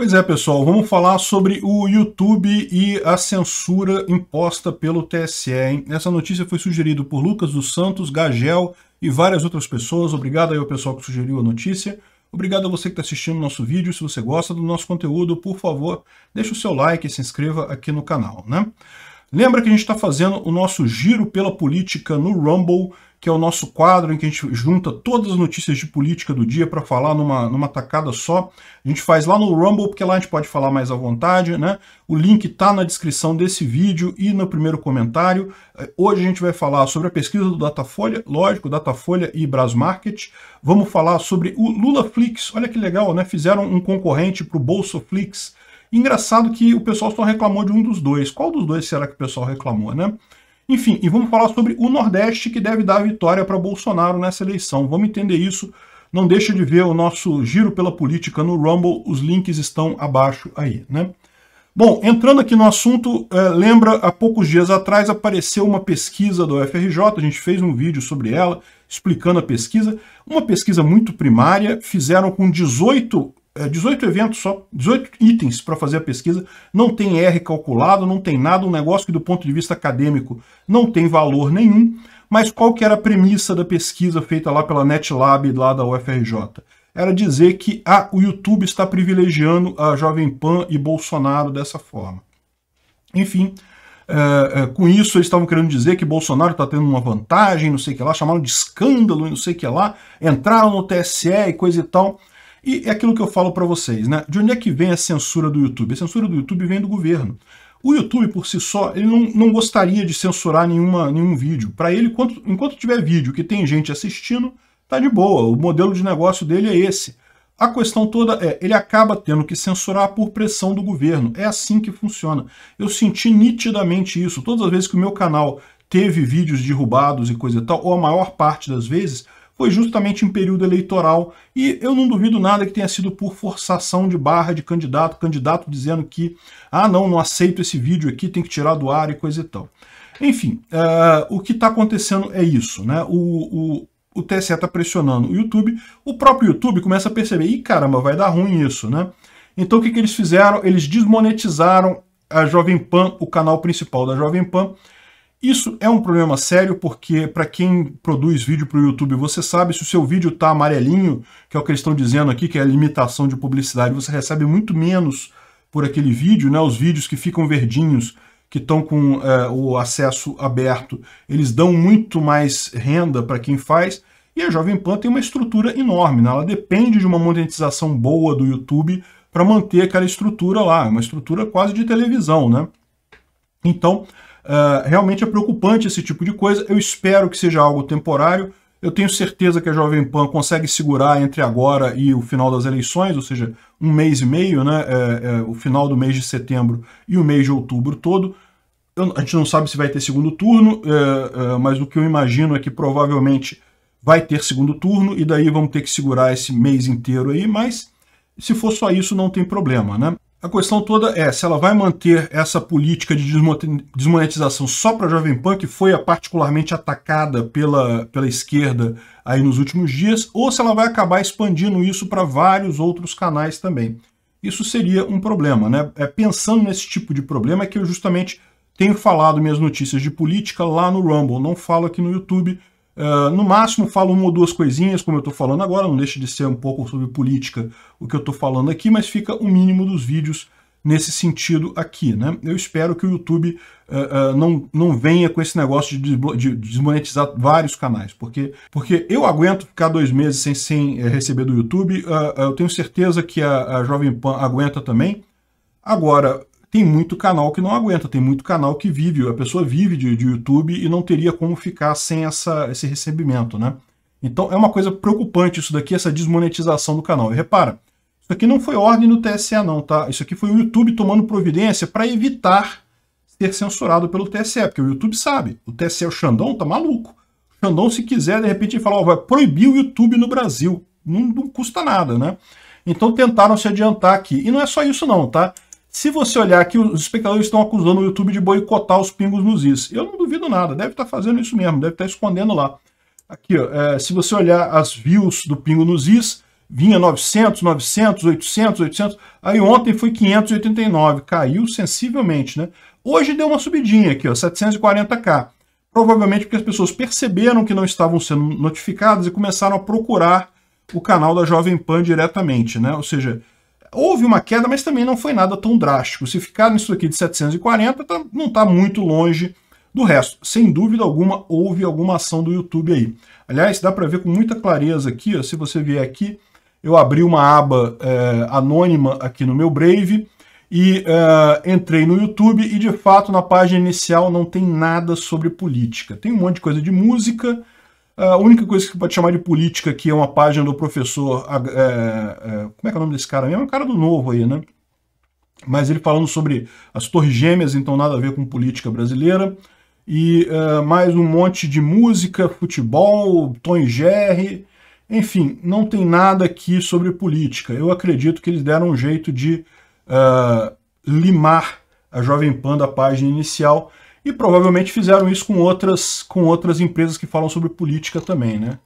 Pois é, pessoal, vamos falar sobre o YouTube e a censura imposta pelo TSE. Hein? Essa notícia foi sugerida por Lucas dos Santos, Gagel e várias outras pessoas. Obrigado aí ao pessoal que sugeriu a notícia. Obrigado a você que está assistindo nosso vídeo. Se você gosta do nosso conteúdo, por favor, deixe o seu like e se inscreva aqui no canal. Né? Lembra que a gente está fazendo o nosso giro pela política no Rumble que é o nosso quadro em que a gente junta todas as notícias de política do dia para falar numa, numa tacada só. A gente faz lá no Rumble, porque lá a gente pode falar mais à vontade, né? O link está na descrição desse vídeo e no primeiro comentário. É, hoje a gente vai falar sobre a pesquisa do Datafolha, lógico, Datafolha e Brasmarket. Vamos falar sobre o Lulaflix, olha que legal, né? Fizeram um concorrente para o Bolsoflix. Engraçado que o pessoal só reclamou de um dos dois. Qual dos dois será que o pessoal reclamou, né? Enfim, e vamos falar sobre o Nordeste que deve dar vitória para Bolsonaro nessa eleição. Vamos entender isso. Não deixa de ver o nosso giro pela política no Rumble, os links estão abaixo aí, né? Bom, entrando aqui no assunto, eh, lembra, há poucos dias atrás apareceu uma pesquisa do FRJ, a gente fez um vídeo sobre ela, explicando a pesquisa, uma pesquisa muito primária, fizeram com 18 18 é, eventos só, 18 itens para fazer a pesquisa, não tem R calculado, não tem nada, um negócio que do ponto de vista acadêmico não tem valor nenhum, mas qual que era a premissa da pesquisa feita lá pela NetLab lá da UFRJ? Era dizer que ah, o YouTube está privilegiando a Jovem Pan e Bolsonaro dessa forma. Enfim, é, é, com isso eles estavam querendo dizer que Bolsonaro está tendo uma vantagem, não sei o que lá, chamaram de escândalo, não sei o que lá, entraram no TSE e coisa e tal. E é aquilo que eu falo para vocês, né? De onde é que vem a censura do YouTube? A censura do YouTube vem do governo. O YouTube, por si só, ele não, não gostaria de censurar nenhuma, nenhum vídeo. Para ele, enquanto, enquanto tiver vídeo que tem gente assistindo, tá de boa. O modelo de negócio dele é esse. A questão toda é, ele acaba tendo que censurar por pressão do governo. É assim que funciona. Eu senti nitidamente isso. Todas as vezes que o meu canal teve vídeos derrubados e coisa e tal, ou a maior parte das vezes, foi justamente em período eleitoral, e eu não duvido nada que tenha sido por forçação de barra de candidato, candidato dizendo que, ah não, não aceito esse vídeo aqui, tem que tirar do ar e coisa e tal. Enfim, uh, o que está acontecendo é isso, né? O, o, o TSE está pressionando o YouTube, o próprio YouTube começa a perceber, e caramba, vai dar ruim isso, né? Então o que, que eles fizeram? Eles desmonetizaram a Jovem Pan, o canal principal da Jovem Pan, isso é um problema sério porque, para quem produz vídeo para o YouTube, você sabe se o seu vídeo está amarelinho, que é o que eles estão dizendo aqui, que é a limitação de publicidade, você recebe muito menos por aquele vídeo, né? Os vídeos que ficam verdinhos, que estão com é, o acesso aberto, eles dão muito mais renda para quem faz. E a Jovem Pan tem uma estrutura enorme, né? ela depende de uma monetização boa do YouTube para manter aquela estrutura lá, é uma estrutura quase de televisão, né? Então, ah, realmente é preocupante esse tipo de coisa. Eu espero que seja algo temporário. Eu tenho certeza que a Jovem Pan consegue segurar entre agora e o final das eleições, ou seja, um mês e meio, né? É, é, o final do mês de setembro e o mês de outubro todo. Eu, a gente não sabe se vai ter segundo turno, é, é, mas o que eu imagino é que provavelmente vai ter segundo turno e daí vamos ter que segurar esse mês inteiro aí. Mas se for só isso, não tem problema, né? A questão toda é se ela vai manter essa política de desmonetização só para a Jovem Pan, que foi particularmente atacada pela, pela esquerda aí nos últimos dias, ou se ela vai acabar expandindo isso para vários outros canais também. Isso seria um problema, né? É pensando nesse tipo de problema é que eu justamente tenho falado minhas notícias de política lá no Rumble, não falo aqui no YouTube, Uh, no máximo, falo uma ou duas coisinhas, como eu estou falando agora, não deixa de ser um pouco sobre política o que eu estou falando aqui, mas fica o mínimo dos vídeos nesse sentido aqui. Né? Eu espero que o YouTube uh, uh, não, não venha com esse negócio de, de, desmonetizar vários canais, porque, porque eu aguento ficar dois meses sem, sem eh, receber do YouTube, eu tenho certeza que a, a Jovem Pan aguenta também. Agora, tem muito canal que não aguenta, tem muito canal que vive, a pessoa vive de, de YouTube e não teria como ficar sem essa, esse recebimento, né? Então é uma coisa preocupante isso daqui, essa desmonetização do canal. E repara, isso aqui não foi ordem do TSE não, tá? Isso aqui foi o YouTube tomando providência para evitar ser censurado pelo TSE, porque o YouTube sabe, o TSE, o Xandão, tá maluco. O Xandão, se quiser, de repente, falar, oh, vai proibir o YouTube no Brasil. Não, não custa nada, né? Então tentaram se adiantar aqui. E não é só isso não, tá? Se você olhar aqui, os espectadores estão acusando o YouTube de boicotar os pingos nos is. Eu não duvido nada, deve estar tá fazendo isso mesmo, deve estar tá escondendo lá. Aqui, ó, é, se você olhar as views do pingo nos is, vinha 900, 900, 800, 800. Aí ontem foi 589, caiu sensivelmente, né? Hoje deu uma subidinha aqui, ó, 740k. Provavelmente porque as pessoas perceberam que não estavam sendo notificadas e começaram a procurar o canal da Jovem Pan diretamente, né? Ou seja, Houve uma queda, mas também não foi nada tão drástico. Se ficar nisso aqui de 740, tá, não está muito longe do resto. Sem dúvida alguma, houve alguma ação do YouTube aí. Aliás, dá para ver com muita clareza aqui, ó, se você vier aqui, eu abri uma aba é, anônima aqui no meu Brave e é, entrei no YouTube e, de fato, na página inicial não tem nada sobre política. Tem um monte de coisa de música, a única coisa que pode chamar de política aqui é uma página do professor. É, é, como é que é o nome desse cara mesmo? É um cara do novo aí, né? Mas ele falando sobre as Torres Gêmeas, então nada a ver com política brasileira. E é, mais um monte de música, futebol, Tom e Jerry. Enfim, não tem nada aqui sobre política. Eu acredito que eles deram um jeito de uh, limar a Jovem Pan da página inicial e provavelmente fizeram isso com outras, com outras empresas que falam sobre política também, né?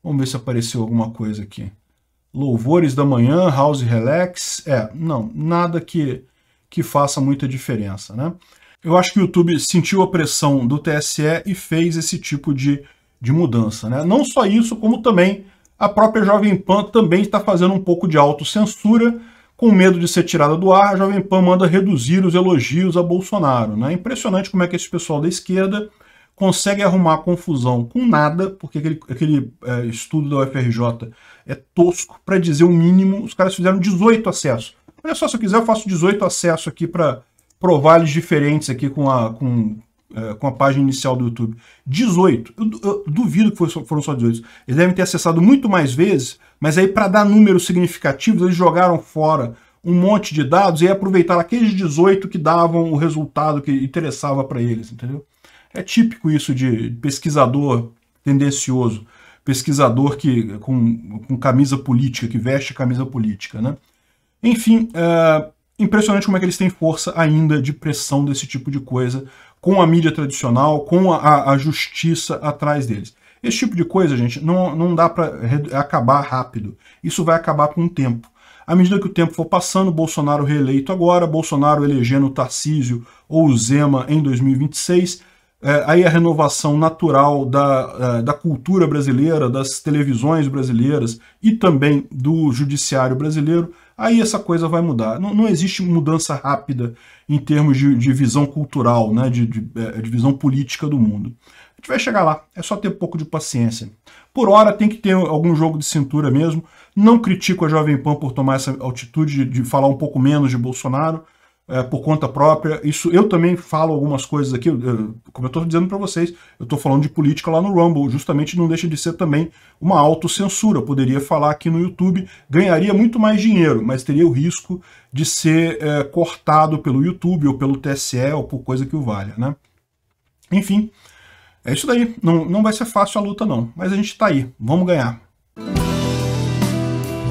Vamos ver se apareceu alguma coisa aqui. Louvores da Manhã, House Relax. É, não, nada que, que faça muita diferença, né? Eu acho que o YouTube sentiu a pressão do TSE e fez esse tipo de, de mudança, né? Não só isso, como também a própria Jovem Pan também está fazendo um pouco de autocensura, censura com medo de ser tirada do ar, a Jovem Pan manda reduzir os elogios a Bolsonaro. Né? Impressionante como é que esse pessoal da esquerda consegue arrumar confusão com nada, porque aquele, aquele é, estudo da UFRJ é tosco, para dizer o mínimo, os caras fizeram 18 acessos. Olha só, se eu quiser eu faço 18 acessos aqui para provar eles diferentes aqui com, a, com é, com a página inicial do YouTube. 18. Eu, eu duvido que foram só 18. Eles devem ter acessado muito mais vezes, mas aí para dar números significativos, eles jogaram fora um monte de dados e aproveitaram aqueles 18 que davam o resultado que interessava para eles, entendeu? É típico isso de pesquisador tendencioso, pesquisador que com, com camisa política, que veste camisa política, né? Enfim, é impressionante como é que eles têm força ainda de pressão desse tipo de coisa com a mídia tradicional, com a, a justiça atrás deles. Esse tipo de coisa, gente, não, não dá para acabar rápido. Isso vai acabar com o tempo. À medida que o tempo for passando, Bolsonaro reeleito agora, Bolsonaro elegendo Tarcísio ou Zema em 2026, é, aí a renovação natural da, é, da cultura brasileira, das televisões brasileiras e também do judiciário brasileiro aí essa coisa vai mudar. Não, não existe mudança rápida em termos de, de visão cultural, né, de, de, eh, de, visão política do mundo. A gente vai chegar lá, é só ter um pouco de paciência. Por hora tem que ter algum jogo de cintura mesmo. Não critico a Jovem Pan por tomar essa altitude de falar um pouco menos de Bolsonaro é, por conta própria. Isso eu também falo algumas coisas aqui, eu, como eu estou dizendo para vocês, eu estou falando de política lá no Rumble, justamente não deixa de ser também uma autocensura. Eu poderia falar aqui no YouTube, ganharia muito mais dinheiro, mas teria o risco de ser é, cortado pelo YouTube ou pelo TSE ou por coisa que o valha, né? Enfim, é isso daí. Não, não vai ser fácil a luta, não. Mas a gente está aí. Vamos ganhar.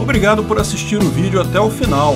Obrigado por assistir o vídeo até o final.